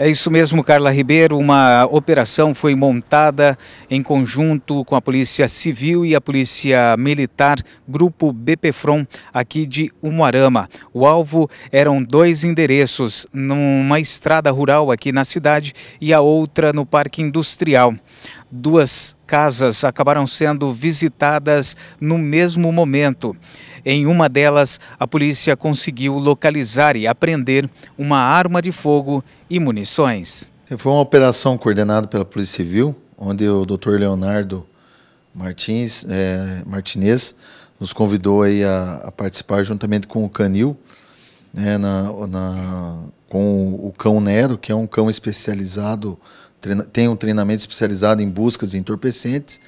É isso mesmo, Carla Ribeiro. Uma operação foi montada em conjunto com a Polícia Civil e a Polícia Militar, Grupo BPFROM, aqui de Umuarama. O alvo eram dois endereços, numa estrada rural aqui na cidade e a outra no Parque Industrial. Duas casas acabaram sendo visitadas no mesmo momento. Em uma delas, a polícia conseguiu localizar e apreender uma arma de fogo e munições. Foi uma operação coordenada pela Polícia Civil, onde o Dr. Leonardo Martins, é, Martinez nos convidou aí a, a, participar juntamente com o Canil, né, na, na, com o cão Nero, que é um cão especializado treina, tem um treinamento especializado em buscas de entorpecentes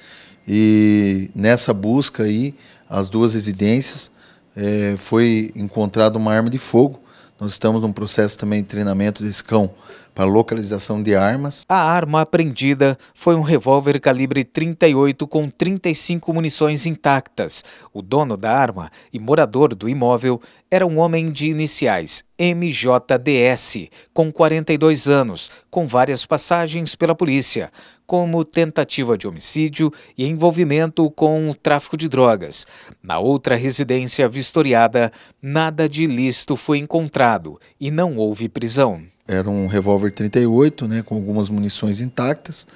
e nessa busca aí, as duas residências, é, foi encontrado uma arma de fogo nós estamos num processo também de treinamento desse cão para localização de armas. A arma apreendida foi um revólver calibre 38 com 35 munições intactas. O dono da arma e morador do imóvel era um homem de iniciais MJDS, com 42 anos, com várias passagens pela polícia como tentativa de homicídio e envolvimento com o tráfico de drogas. Na outra residência vistoriada, nada de ilícito foi encontrado e não houve prisão. Era um revólver 38, né, com algumas munições intactas.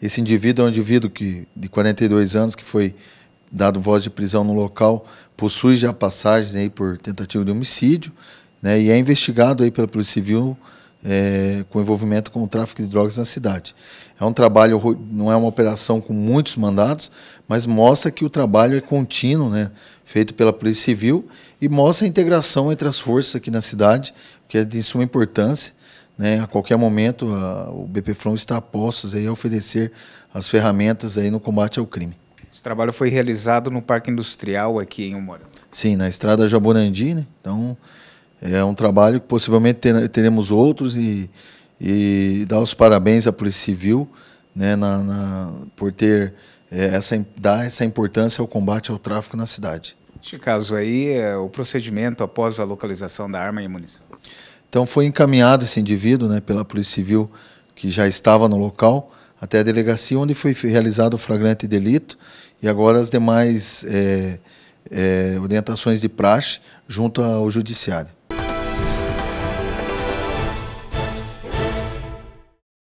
Esse indivíduo é um indivíduo que, de 42 anos que foi dado voz de prisão no local, possui já passagens aí por tentativa de homicídio né, e é investigado aí pela Polícia Civil é, com envolvimento com o tráfico de drogas na cidade. É um trabalho, não é uma operação com muitos mandados, mas mostra que o trabalho é contínuo, né, feito pela Polícia Civil, e mostra a integração entre as forças aqui na cidade, que é de suma importância. Né, a qualquer momento, a, o BP está a postos aí, a oferecer as ferramentas aí no combate ao crime. Esse trabalho foi realizado no Parque Industrial aqui em Umora. Sim, na Estrada Jaborandi, né? Então, é um trabalho que possivelmente teremos outros e, e dar os parabéns à Polícia Civil né, na, na, por ter é, essa, dar essa importância ao combate ao tráfico na cidade. Este caso aí, é o procedimento após a localização da arma e munição. Então foi encaminhado esse indivíduo né, pela Polícia Civil que já estava no local até a delegacia onde foi realizado o flagrante delito e agora as demais é, é, orientações de praxe junto ao judiciário.